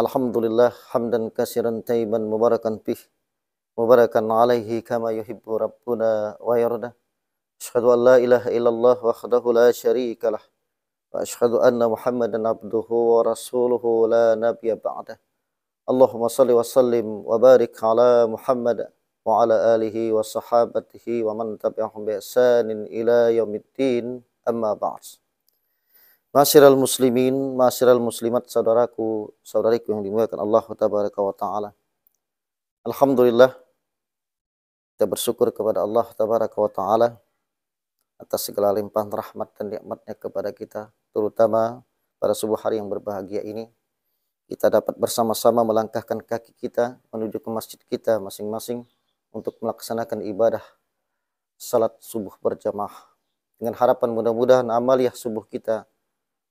Alhamdulillah hamdan kasiran taiban mubarakan fih mubarakan alaihi kama yuhibbu rabbuna wa yarda Ashhadu an la ilaha illallah wahdahu la syarika lah wa ashhadu anna muhammadan abduhu wa rasuluhu la nabiyya ba'dah Allahumma salli wa sallim wa barik ala muhammad wa ala alihi wa sahabatihi wa man tabi'ahum bi ihsanin ila yaumiddin amma ba'd Masyiral muslimin, masyiral muslimat, saudaraku, saudariku yang dimuliakan Allah tabaraka wa taala. Alhamdulillah kita bersyukur kepada Allah tabaraka wa taala atas segala limpahan rahmat dan nikmatnya kepada kita, terutama pada subuh hari yang berbahagia ini. Kita dapat bersama-sama melangkahkan kaki kita menuju ke masjid kita masing-masing untuk melaksanakan ibadah salat subuh berjamaah dengan harapan mudah-mudahan amaliah subuh kita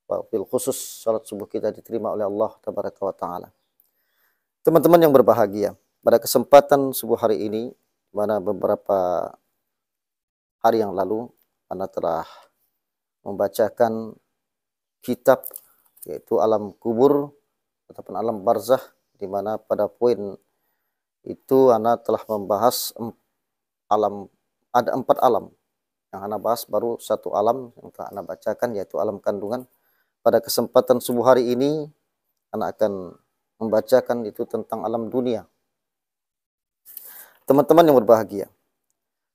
Wabil khusus salat subuh kita diterima oleh Allah Tabaraka wa Ta'ala. Teman-teman yang berbahagia, pada kesempatan subuh hari ini, mana beberapa hari yang lalu, Anda telah membacakan kitab yaitu alam kubur ataupun alam barzah di mana pada poin itu Ana telah membahas alam ada empat alam yang Ana bahas baru satu alam yang telah Ana bacakan yaitu alam kandungan pada kesempatan subuh hari ini, anak akan membacakan itu tentang alam dunia. Teman-teman yang berbahagia,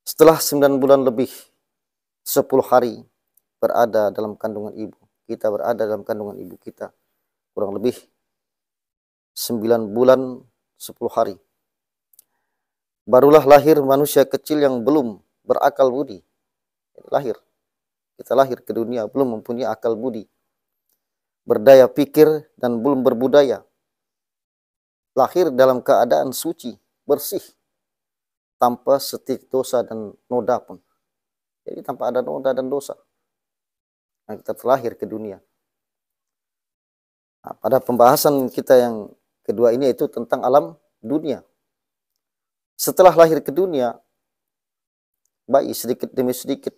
setelah 9 bulan lebih, 10 hari berada dalam kandungan ibu, kita berada dalam kandungan ibu kita, kurang lebih 9 bulan 10 hari. Barulah lahir manusia kecil yang belum berakal budi. Lahir. Kita lahir ke dunia belum mempunyai akal budi berdaya pikir dan belum berbudaya. Lahir dalam keadaan suci, bersih, tanpa setik dosa dan noda pun. Jadi tanpa ada noda dan dosa. Nah, kita terlahir ke dunia. Nah, pada pembahasan kita yang kedua ini itu tentang alam dunia. Setelah lahir ke dunia, bayi sedikit demi sedikit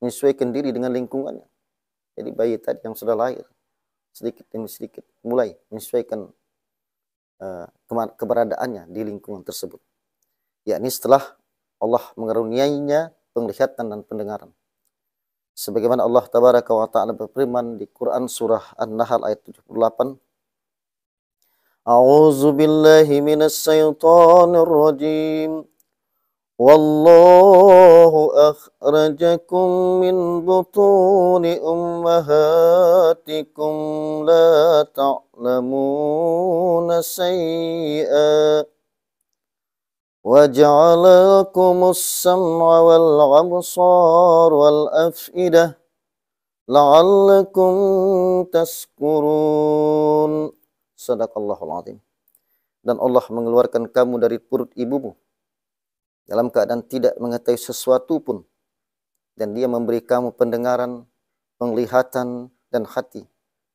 menyesuaikan diri dengan lingkungannya. Jadi bayi tadi yang sudah lahir sedikit demi sedikit mulai menyesuaikan uh, keberadaannya di lingkungan tersebut. Yakni setelah Allah mengaruniainya penglihatan dan pendengaran. Sebagaimana Allah Tabaraka wa Ta'ala berfirman di Quran Surah An-Nahl ayat 78. A'udzu billahi minasy syaithanir rajim. والله أخرجكم من بطون أمهاتكم لا تعلمون شيئا وجعل لكم السمع والأبصار والأفئدة لعلكم تشكرون صدق الله العظيم dan Allah mengeluarkan kamu dari perut ibumu dalam keadaan tidak mengetahui sesuatu pun dan dia memberi kamu pendengaran, penglihatan dan hati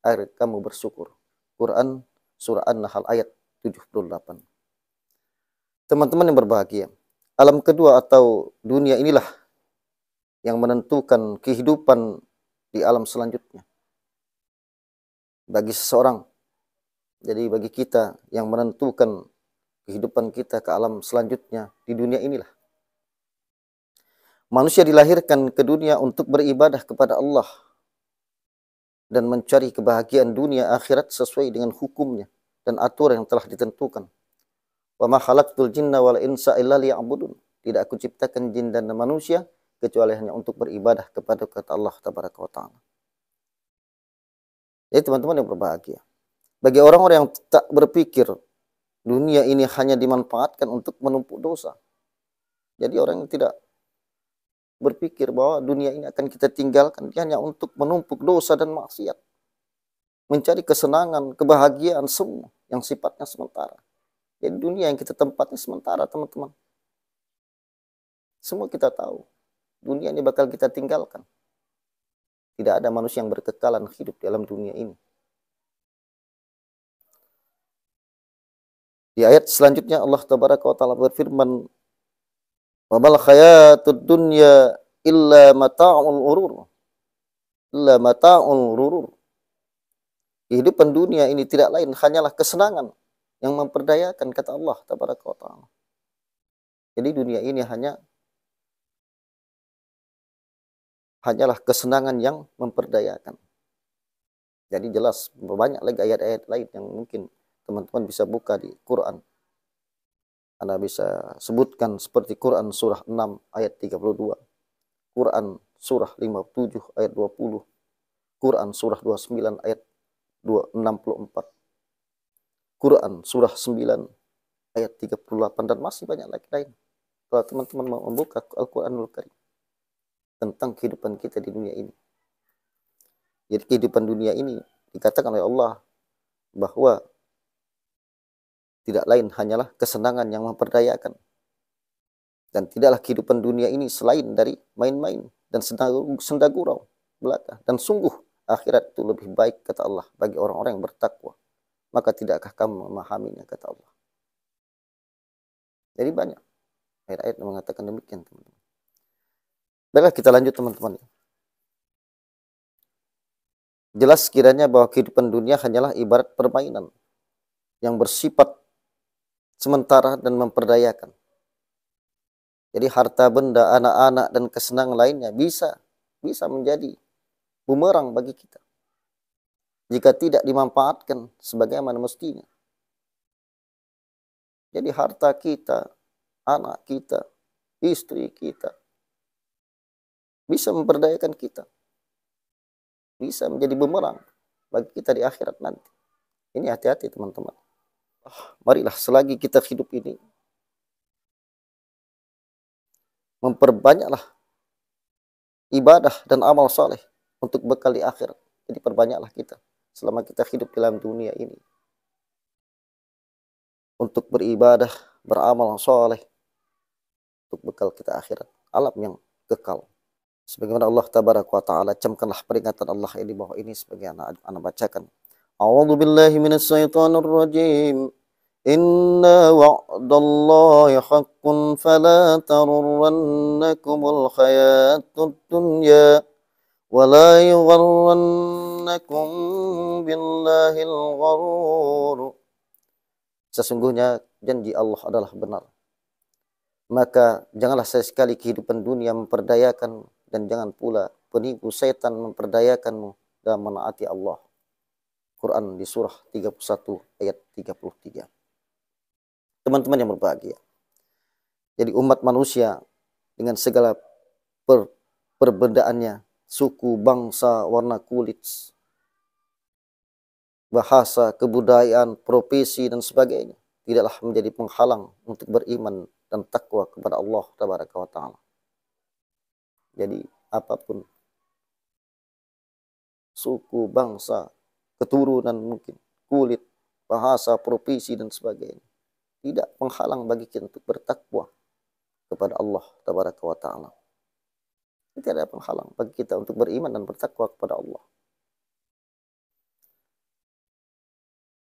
agar kamu bersyukur. Quran surah An-Nahl ayat 78. Teman-teman yang berbahagia, alam kedua atau dunia inilah yang menentukan kehidupan di alam selanjutnya. Bagi seseorang, jadi bagi kita yang menentukan kehidupan kita ke alam selanjutnya di dunia inilah. Manusia dilahirkan ke dunia untuk beribadah kepada Allah dan mencari kebahagiaan dunia akhirat sesuai dengan hukumnya dan aturan yang telah ditentukan. Wa ma khalaqtul jinna wal insa illa liya'budun. Tidak aku ciptakan jin dan manusia kecuali hanya untuk beribadah kepada kata Allah tabaraka wa taala. Jadi teman-teman yang berbahagia. Bagi orang-orang yang tak berpikir Dunia ini hanya dimanfaatkan untuk menumpuk dosa. Jadi orang yang tidak berpikir bahwa dunia ini akan kita tinggalkan hanya untuk menumpuk dosa dan maksiat. Mencari kesenangan, kebahagiaan semua yang sifatnya sementara. Jadi dunia yang kita tempatnya sementara teman-teman. Semua kita tahu. Dunia ini bakal kita tinggalkan. Tidak ada manusia yang berkekalan hidup dalam dunia ini. Di ayat selanjutnya Allah Tabaraka wa taala berfirman, "Wa mal khayatud dunya illa mata'ul urur." Illa mata'ul urur. Kehidupan dunia ini tidak lain hanyalah kesenangan yang memperdayakan kata Allah Tabaraka wa taala. Jadi dunia ini hanya hanyalah kesenangan yang memperdayakan. Jadi jelas banyak lagi ayat-ayat lain yang mungkin teman-teman bisa buka di Quran. Anda bisa sebutkan seperti Quran surah 6 ayat 32. Quran surah 57 ayat 20. Quran surah 29 ayat 264. Quran surah 9 ayat 38 dan masih banyak lagi lain. Kalau teman-teman mau membuka Al-Qur'anul Karim tentang kehidupan kita di dunia ini. Jadi kehidupan dunia ini dikatakan oleh Allah bahwa tidak lain hanyalah kesenangan yang memperdayakan. Dan tidaklah kehidupan dunia ini selain dari main-main dan sendagurau gurau belaka. Dan sungguh akhirat itu lebih baik kata Allah bagi orang-orang yang bertakwa. Maka tidakkah kamu memahaminya kata Allah. Jadi banyak ayat-ayat yang mengatakan demikian teman-teman. Baiklah kita lanjut teman-teman. Jelas kiranya bahwa kehidupan dunia hanyalah ibarat permainan yang bersifat sementara dan memperdayakan. Jadi harta benda, anak-anak dan kesenang lainnya bisa bisa menjadi bumerang bagi kita. Jika tidak dimanfaatkan sebagaimana mestinya. Jadi harta kita, anak kita, istri kita bisa memperdayakan kita. Bisa menjadi bumerang bagi kita di akhirat nanti. Ini hati-hati teman-teman. Ah, marilah selagi kita hidup ini memperbanyaklah ibadah dan amal soleh untuk bekal di akhirat. Jadi perbanyaklah kita selama kita hidup dalam dunia ini. Untuk beribadah, beramal soleh. Untuk bekal kita akhirat. Alam yang kekal. Sebagaimana Allah tabaraka wa ta'ala camkanlah peringatan Allah ini bahwa ini sebagai anak, anak bacakan. A'udzu billahi minasyaitonir rajim. إن وعد الله حق فلا تغرنكم الحياة الدنيا ولا يغرنكم بالله الغرور Sesungguhnya janji Allah adalah benar. Maka janganlah sekali kehidupan dunia memperdayakan dan jangan pula penipu setan memperdayakanmu dalam menaati Allah. Quran di surah 31 ayat 33 teman-teman yang berbahagia. Jadi umat manusia dengan segala per perbedaannya, suku, bangsa, warna kulit, bahasa, kebudayaan, profesi dan sebagainya tidaklah menjadi penghalang untuk beriman dan takwa kepada Allah taala. Jadi apapun suku, bangsa, keturunan mungkin, kulit, bahasa, profesi dan sebagainya tidak penghalang bagi kita untuk bertakwa kepada Allah tabaraka wa taala. Tidak ada penghalang bagi kita untuk beriman dan bertakwa kepada Allah.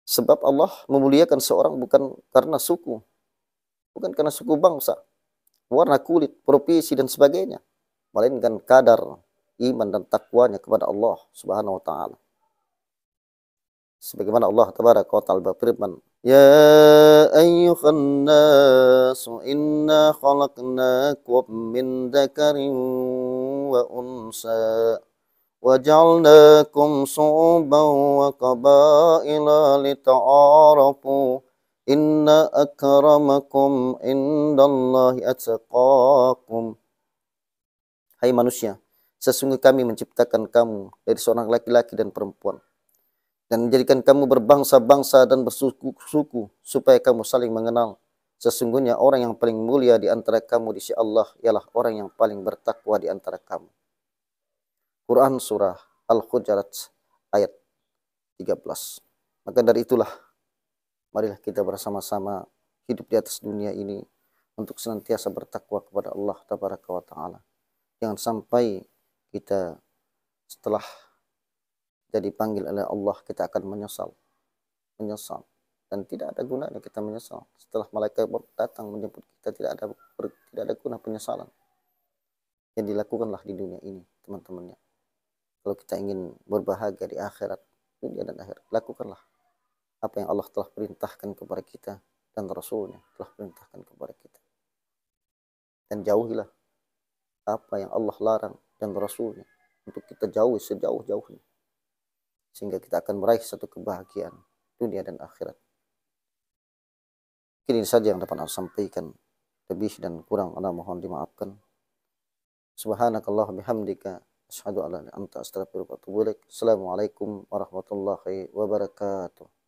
Sebab Allah memuliakan seorang bukan karena suku, bukan karena suku bangsa, warna kulit, profesi dan sebagainya, melainkan kadar iman dan takwanya kepada Allah Subhanahu wa taala. Sebagaimana Allah tabaraka wa taala berfirman, يا أيها الناس إنا خلقناكم من ذكر وأنثى وجعلناكم صعوبا وقبائل لتعارفوا إن أكرمكم عند الله أتقاكم Hai manusia, sesungguh kami menciptakan kamu dari seorang laki-laki dan perempuan dan menjadikan kamu berbangsa-bangsa dan bersuku-suku supaya kamu saling mengenal. Sesungguhnya orang yang paling mulia di antara kamu di sisi Allah ialah orang yang paling bertakwa di antara kamu. Quran surah al hujarat ayat 13. Maka dari itulah marilah kita bersama-sama hidup di atas dunia ini untuk senantiasa bertakwa kepada Allah taala. Jangan sampai kita setelah kita dipanggil oleh Allah kita akan menyesal menyesal dan tidak ada gunanya kita menyesal setelah malaikat datang menjemput kita tidak ada tidak ada guna penyesalan yang dilakukanlah di dunia ini teman-temannya kalau kita ingin berbahagia di akhirat dunia dan akhirat lakukanlah apa yang Allah telah perintahkan kepada kita dan Rasulnya telah perintahkan kepada kita dan jauhilah apa yang Allah larang dan Rasulnya untuk kita jauhi sejauh-jauhnya sehingga kita akan meraih satu kebahagiaan dunia dan akhirat. Mungkin ini saja yang dapat saya sampaikan. Lebih dan kurang ana mohon dimaafkan. Subhanakallah bihamdika asyhadu an la ilaha illa anta astaghfiruka wa atubu ilaik. Assalamualaikum warahmatullahi wabarakatuh.